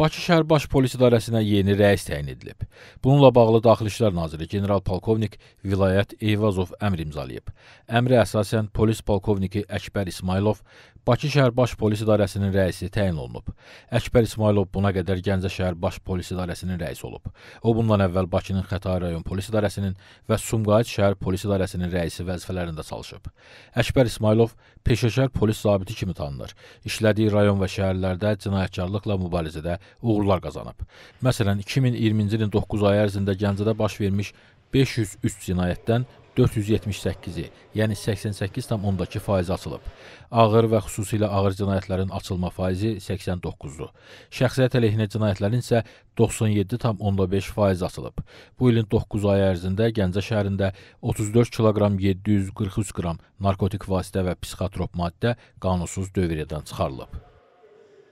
Bakı Şəhər Baş Polis İdarəsinə yeni rəis təyin edilib. Bununla bağlı Daxili İşlər Naziri general polkovnik Vilayət Eyvazov əmr imzalayıb. Əmrə əsasən polis polkovniki Əkbər İsmailov Bakı Şəhər Baş Polis İdarəsinin rəisi təyin olunub. Əkbər İsmailov buna qədər Gəncə Şəhər Baş Polis İdarəsinin rəisi olub. O bundan əvvəl Bakının Xətai rayon polis idarəsinin və Sumqayıt şəhər polis idarəsinin rəisi vəzifələrində çalışıb. Əkbər İsmailov peşəkar polis zabiti kimi tanınır. İşlədiyi rayon və şəhərlərdə cinayətkarlıqla mübarizədə uğurlar qazanıb. Məsələn, 2020-ci ilin 9 ayı ərzində Gəncədə baş vermiş 503 cinayətdən 478-i, yəni 88,2% açılıb. Ağır və xüsusilə ağır cinayətlərin açılma faizi 89-dur. Şəxsiyyət əleyhinə cinayətlərin isə 97,5% açılıb. Bu ilin 9 ayı ərzində Gəncə şəhərində 34 kiloqram 743 qram narkotik vasitə və psixotrop maddə qanunsuz dövriyyədən çıxarılıb.